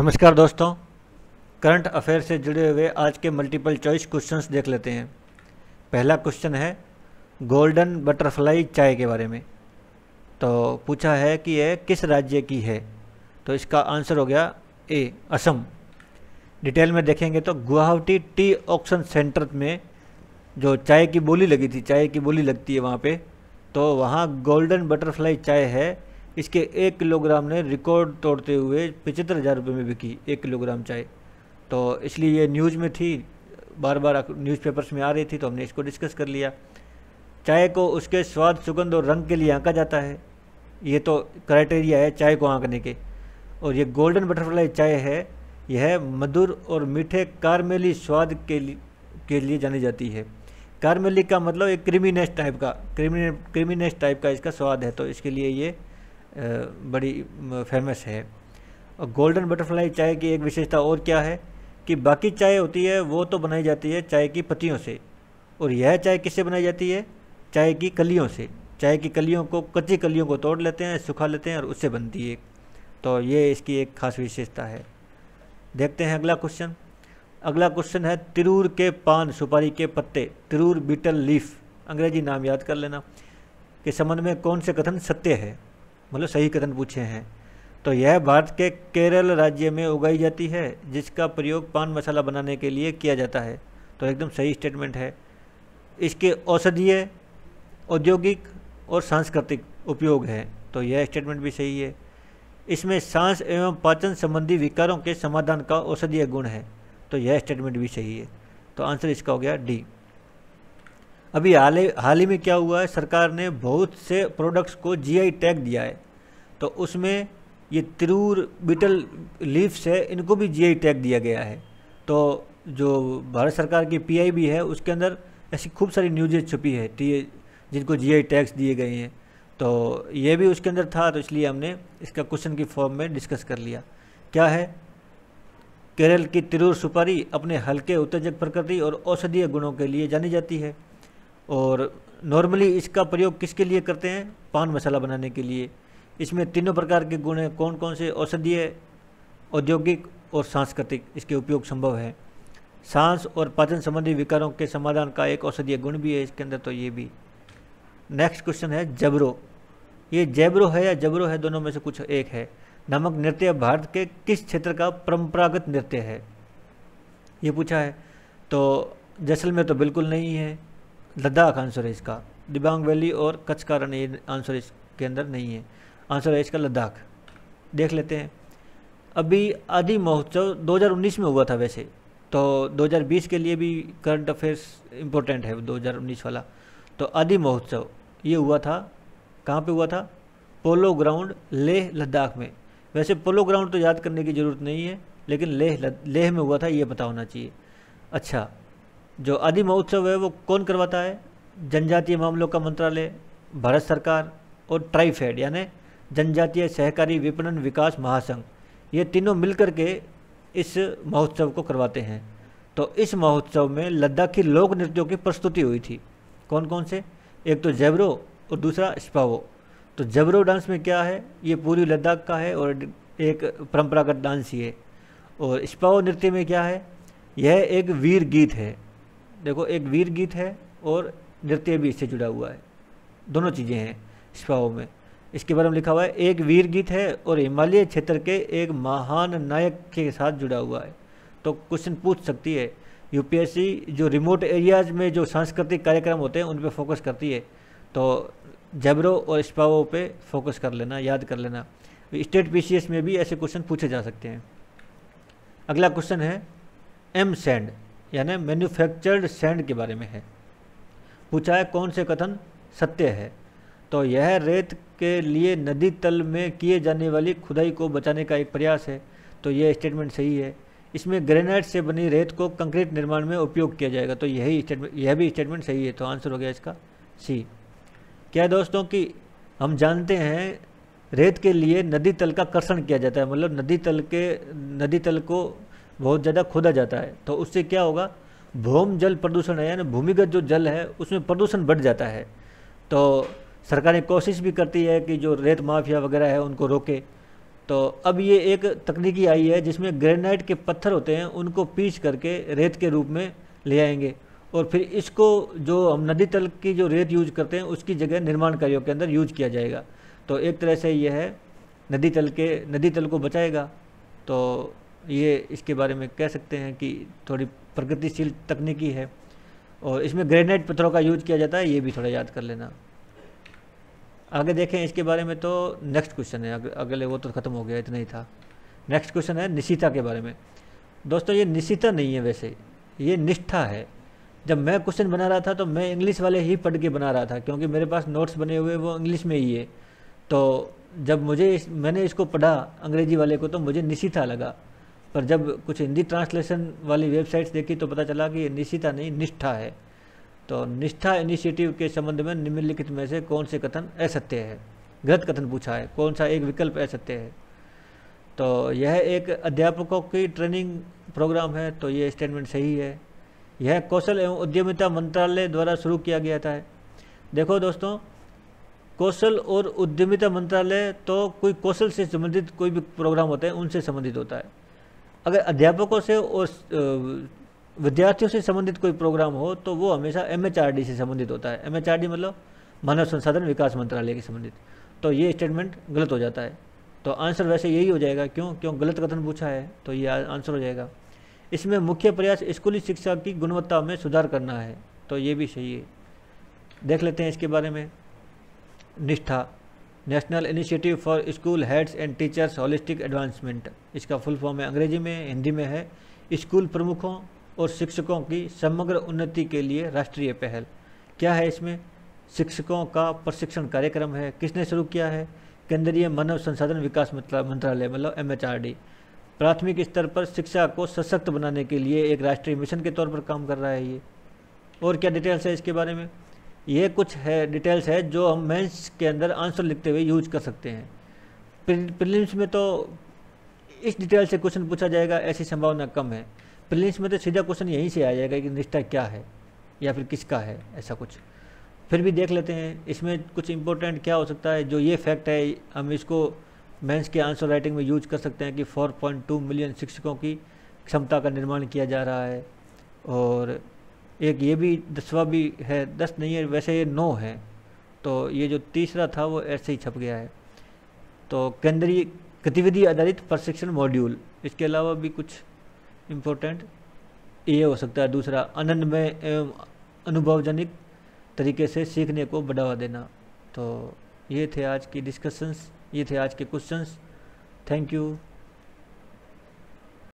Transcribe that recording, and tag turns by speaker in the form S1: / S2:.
S1: नमस्कार दोस्तों current affair से जुड़े हुए आज के मल्टीपल चॉइस क्वेश्चंस देख लेते हैं पहला क्वेश्चन है गोल्डन बटरफ्लाई चाय के बारे में तो पूछा है कि यह किस राज्य की है तो इसका आंसर हो गया ए असम डिटेल में देखेंगे तो गुवाहाटी टी ऑक्शन सेंटर में जो चाय की बोली लगी थी चाय की बोली लगती है वहाँ पर तो वहाँ गोल्डन बटरफ्लाई चाय है इसके एक किलोग्राम ने रिकॉर्ड तोड़ते हुए पचहत्तर हज़ार रुपये में बिकी एक किलोग्राम चाय तो इसलिए ये न्यूज़ में थी बार बार न्यूज़पेपर्स में आ रही थी तो हमने इसको डिस्कस कर लिया चाय को उसके स्वाद सुगंध और रंग के लिए आंका जाता है ये तो क्राइटेरिया है चाय को आंकने के और ये गोल्डन बटरफ्लाई चाय है यह मधुर और मीठे कारमेली स्वाद के लिए के लिए जानी जाती है कारमेली का मतलब एक क्रिमिनेस टाइप का क्रिमिनेस टाइप का इसका स्वाद है तो इसके लिए ये बड़ी फेमस है और गोल्डन बटरफ्लाई चाय की एक विशेषता और क्या है कि बाकी चाय होती है वो तो बनाई जाती है चाय की पत्तियों से और यह चाय किससे बनाई जाती है चाय की कलियों से चाय की कलियों को कच्ची कलियों को तोड़ लेते हैं सुखा लेते हैं और उससे बनती है तो ये इसकी एक खास विशेषता है देखते हैं अगला क्वेश्चन अगला क्वेश्चन है तिरूर के पान सुपारी के पत्ते तिरूर बीटल लीफ अंग्रेजी नाम याद कर लेना के संबंध में कौन से कथन सत्य है मतलब सही कथन पूछे हैं तो यह भारत के केरल राज्य में उगाई जाती है जिसका प्रयोग पान मसाला बनाने के लिए किया जाता है तो एकदम सही स्टेटमेंट है इसके औषधीय औद्योगिक और सांस्कृतिक उपयोग है तो यह स्टेटमेंट भी सही है इसमें सांस एवं पाचन संबंधी विकारों के समाधान का औषधीय गुण है तो यह स्टेटमेंट भी सही है तो आंसर इसका हो गया डी अभी हाल हाल ही में क्या हुआ है सरकार ने बहुत से प्रोडक्ट्स को जीआई टैग दिया है तो उसमें ये तिरूर बिटल लीव्स है इनको भी जीआई टैग दिया गया है तो जो भारत सरकार की पीआईबी है उसके अंदर ऐसी खूब सारी न्यूज़ें छुपी है टी जिनको जीआई टैग्स दिए गए हैं तो ये भी उसके अंदर था तो इसलिए हमने इसका क्वेश्चन की फॉर्म में डिस्कस कर लिया क्या है केरल की तिरूर सुपारी अपने हल्के उत्तेजक प्रकृति और औषधीय गुणों के लिए जानी जाती है और नॉर्मली इसका प्रयोग किसके लिए करते हैं पान मसाला बनाने के लिए इसमें तीनों प्रकार के गुण हैं कौन कौन से औषधीय औद्योगिक और सांस्कृतिक इसके उपयोग संभव है सांस और पाचन संबंधी विकारों के समाधान का एक औषधीय गुण भी है इसके अंदर तो ये भी नेक्स्ट क्वेश्चन है जबरो ये जैबरो है या जबरो है दोनों में से कुछ एक है नमक नृत्य भारत के किस क्षेत्र का परंपरागत नृत्य है ये पूछा है तो जैसलमेर तो बिल्कुल नहीं है लद्दाख आंसर है इसका दिबांग वैली और कच्छ का रण आंसर इसके अंदर नहीं है आंसर है इसका लद्दाख देख लेते हैं अभी आदि महोत्सव 2019 में हुआ था वैसे तो 2020 के लिए भी करंट अफेयर्स इम्पोर्टेंट है 2019 वाला तो आदि महोत्सव ये हुआ था कहाँ पे हुआ था पोलो ग्राउंड लेह लद्दाख में वैसे पोलो ग्राउंड तो याद करने की ज़रूरत नहीं है लेकिन लेह लेह में हुआ था ये पता होना चाहिए अच्छा जो आदि महोत्सव है वो कौन करवाता है जनजातीय मामलों का मंत्रालय भारत सरकार और ट्राइफेड यानी जनजातीय सहकारी विपणन विकास महासंघ ये तीनों मिलकर के इस महोत्सव को करवाते हैं तो इस महोत्सव में लद्दाखी लोक नृत्यों की प्रस्तुति हुई थी कौन कौन से एक तो जैबरो और दूसरा स्पावो तो जबरो डांस में क्या है ये पूरी लद्दाख का है और एक परंपरागत डांस ही है और स्पावो नृत्य में क्या है यह एक वीर गीत है देखो एक वीर गीत है और नृत्य भी इससे जुड़ा हुआ है दोनों चीज़ें हैं शिफाओं में इसके बारे में लिखा हुआ है एक वीर गीत है और हिमालय क्षेत्र के एक महान नायक के साथ जुड़ा हुआ है तो क्वेश्चन पूछ सकती है यूपीएससी जो रिमोट एरियाज़ में जो सांस्कृतिक कार्यक्रम होते हैं उन पर फोकस करती है तो जबरों और इस्पावों पे फोकस कर लेना याद कर लेना स्टेट पीसीएस में भी ऐसे क्वेश्चन पूछे जा सकते हैं अगला क्वेश्चन है एम सैंड यानी मैन्युफैक्चर्ड सैंड के बारे में है पूछा है कौन से कथन सत्य है तो यह रेत के लिए नदी तल में किए जाने वाली खुदाई को बचाने का एक प्रयास है तो यह स्टेटमेंट सही है इसमें ग्रेनाइट से बनी रेत को कंक्रीट निर्माण में उपयोग किया जाएगा तो यही स्टेटमेंट यह भी स्टेटमेंट सही है तो आंसर हो गया इसका सी क्या दोस्तों कि हम जानते हैं रेत के लिए नदी तल का कर्षण किया जाता है मतलब नदी तल के नदी तल को बहुत ज़्यादा खोदा जाता है तो उससे क्या होगा भूम जल प्रदूषण है यानी भूमिगत जो जल है उसमें प्रदूषण बढ़ जाता है तो सरकारें कोशिश भी करती है कि जो रेत माफिया वगैरह है उनको रोके तो अब ये एक तकनीकी आई है जिसमें ग्रेनाइट के पत्थर होते हैं उनको पीस करके रेत के रूप में ले आएंगे और फिर इसको जो हम नदी तल की जो रेत यूज करते हैं उसकी जगह निर्माण कार्यों के अंदर यूज किया जाएगा तो एक तरह से यह है नदी तल के नदी तल को बचाएगा तो ये इसके बारे में कह सकते हैं कि थोड़ी प्रगतिशील तकनीकी है और इसमें ग्रेनाइट पत्थरों का यूज किया जाता है ये भी थोड़ा याद कर लेना आगे देखें इसके बारे में तो नेक्स्ट क्वेश्चन है अगले वो तो ख़त्म हो गया इतना ही था नेक्स्ट क्वेश्चन है निशिता के बारे में दोस्तों ये निशिता नहीं है वैसे ये निष्ठा है जब मैं क्वेश्चन बना रहा था तो मैं इंग्लिश वाले ही पढ़ के बना रहा था क्योंकि मेरे पास नोट्स बने हुए वो इंग्लिश में ही है तो जब मुझे इस, मैंने इसको पढ़ा अंग्रेजी वाले को तो मुझे निशिता लगा पर जब कुछ हिंदी ट्रांसलेशन वाली वेबसाइट्स देखी तो पता चला कि निश्चिता नहीं निष्ठा है तो निष्ठा इनिशिएटिव के संबंध में निम्नलिखित में से कौन से कथन असत्य है गलत कथन पूछा है कौन सा एक विकल्प असत्य है तो यह एक अध्यापकों की ट्रेनिंग प्रोग्राम है तो ये स्टेटमेंट सही है यह कौशल एवं उद्यमिता मंत्रालय द्वारा शुरू किया गया था देखो दोस्तों कौशल और उद्यमिता मंत्रालय तो कोई कौशल से संबंधित कोई भी प्रोग्राम होते हैं उनसे संबंधित होता है अगर अध्यापकों से और विद्यार्थियों से संबंधित कोई प्रोग्राम हो तो वो हमेशा एम से संबंधित होता है एम मतलब मानव संसाधन विकास मंत्रालय के संबंधित तो ये स्टेटमेंट गलत हो जाता है तो आंसर वैसे यही हो जाएगा क्यों क्यों गलत कथन पूछा है तो ये आंसर हो जाएगा इसमें मुख्य प्रयास स्कूली शिक्षा की गुणवत्ता में सुधार करना है तो ये भी सही है देख लेते हैं इसके बारे में Nishtha national initiative for school heads and teachers holistic advancement इसका फुल फॉर्म है अंग्रेजी में हिंदी में है स्कूल प्रमुखों और शिक्षकों की समग्र उन्नति के लिए राष्ट्रीय पहल क्या है इसमें शिक्षकों का प्रशिक्षण कार्यक्रम है किसने शुरू किया है केंद्रीय मानव संसाधन विकास मंत्रालय मतलब एम प्राथमिक स्तर पर शिक्षा को सशक्त बनाने के लिए एक राष्ट्रीय मिशन के तौर पर काम कर रहा है ये और क्या डिटेल्स है इसके बारे में ये कुछ है डिटेल्स है जो हम मेंस के अंदर आंसर लिखते हुए यूज कर सकते हैं प्रिलिम्स में तो इस डिटेल से क्वेश्चन पूछा जाएगा ऐसी संभावना कम है प्रिलिम्स में तो सीधा क्वेश्चन यहीं से आ जाएगा कि रिश्ता क्या है या फिर किसका है ऐसा कुछ फिर भी देख लेते हैं इसमें कुछ इंपॉर्टेंट क्या हो सकता है जो ये फैक्ट है हम इसको मेंस के आंसर राइटिंग में यूज कर सकते हैं कि 4.2 मिलियन शिक्षकों की क्षमता का निर्माण किया जा रहा है और एक ये भी दसवा भी है दस नहीं है वैसे ये नौ है तो ये जो तीसरा था वो ऐसे ही छप गया है तो केंद्रीय गतिविधि आधारित प्रशिक्षण मॉड्यूल इसके अलावा भी कुछ इम्पोर्टेंट ये हो सकता है दूसरा आनंदमय एवं अनुभवजनिक तरीके से सीखने को बढ़ावा देना तो ये थे आज की डिस्कशंस ये थे आज के क्वेश्चंस थैंक यू